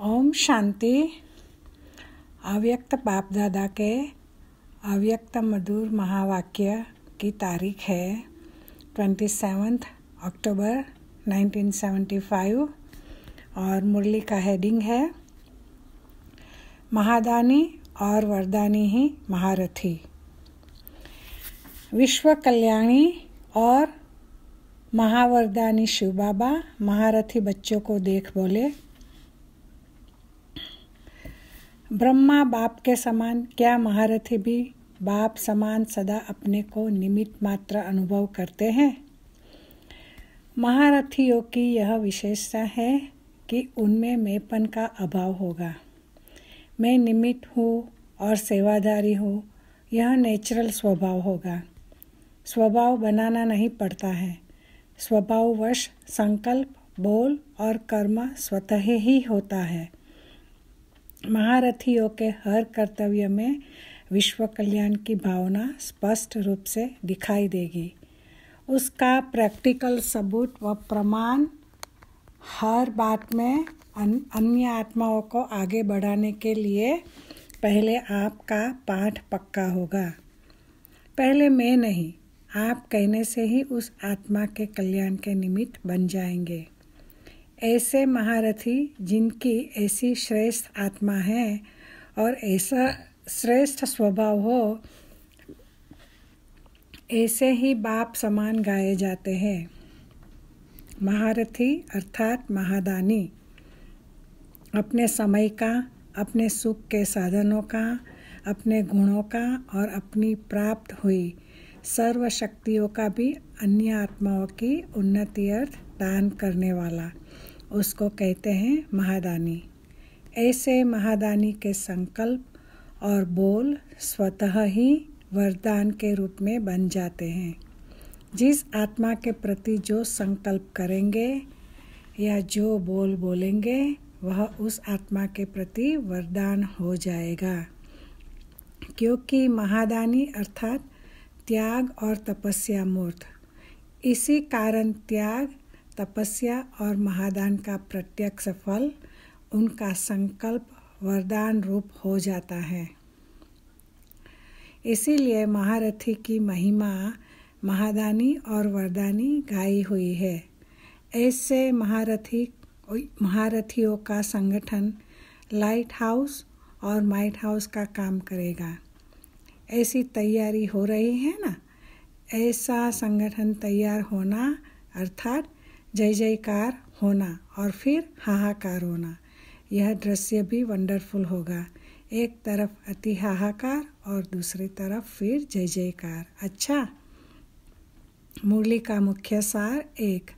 ओम शांति अव्यक्त बाप दादा के अव्यक्त मधुर महावाक्य की तारीख है ट्वेंटी सेवन्थ अक्टूबर 1975 और मुरली का हेडिंग है महादानी और वरदानी ही महारथी विश्व कल्याणी और महावरदानी शिव बाबा महारथी बच्चों को देख बोले ब्रह्मा बाप के समान क्या महारथी भी बाप समान सदा अपने को निमित मात्र अनुभव करते हैं महारथियों की यह विशेषता है कि उनमें मेपन का अभाव होगा मैं निमित हूँ और सेवाधारी हूँ यह नेचुरल स्वभाव होगा स्वभाव बनाना नहीं पड़ता है स्वभाववश संकल्प बोल और कर्म स्वतः ही होता है महारथियों के हर कर्तव्य में विश्व कल्याण की भावना स्पष्ट रूप से दिखाई देगी उसका प्रैक्टिकल सबूत व प्रमाण हर बात में अन्य आत्माओं को आगे बढ़ाने के लिए पहले आपका पाठ पक्का होगा पहले मैं नहीं आप कहने से ही उस आत्मा के कल्याण के निमित्त बन जाएंगे ऐसे महारथी जिनकी ऐसी श्रेष्ठ आत्मा है और ऐसा श्रेष्ठ स्वभाव हो ऐसे ही बाप समान गाए जाते हैं महारथी अर्थात महादानी अपने समय का अपने सुख के साधनों का अपने गुणों का और अपनी प्राप्त हुई सर्व शक्तियों का भी अन्य आत्माओं की उन्नति अर्थ दान करने वाला उसको कहते हैं महादानी ऐसे महादानी के संकल्प और बोल स्वतः ही वरदान के रूप में बन जाते हैं जिस आत्मा के प्रति जो संकल्प करेंगे या जो बोल बोलेंगे वह उस आत्मा के प्रति वरदान हो जाएगा क्योंकि महादानी अर्थात त्याग और तपस्या मूर्त इसी कारण त्याग तपस्या और महादान का प्रत्यक्ष फल उनका संकल्प वरदान रूप हो जाता है इसीलिए महारथी की महिमा महादानी और वरदानी गाई हुई है ऐसे महारथी महारथियों का संगठन लाइट हाउस और माइट हाउस का काम करेगा ऐसी तैयारी हो रही है ना ऐसा संगठन तैयार होना अर्थात जय जयकार होना और फिर हाहाकार होना यह दृश्य भी वंडरफुल होगा एक तरफ अति हाहाकार और दूसरी तरफ फिर जय जयकार अच्छा मुरली का मुख्य सार एक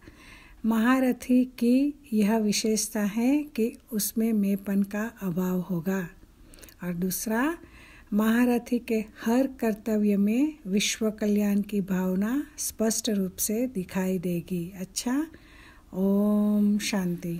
महारथी की यह विशेषता है कि उसमें मेपन का अभाव होगा और दूसरा महारथी के हर कर्तव्य में विश्व कल्याण की भावना स्पष्ट रूप से दिखाई देगी अच्छा ओम शांति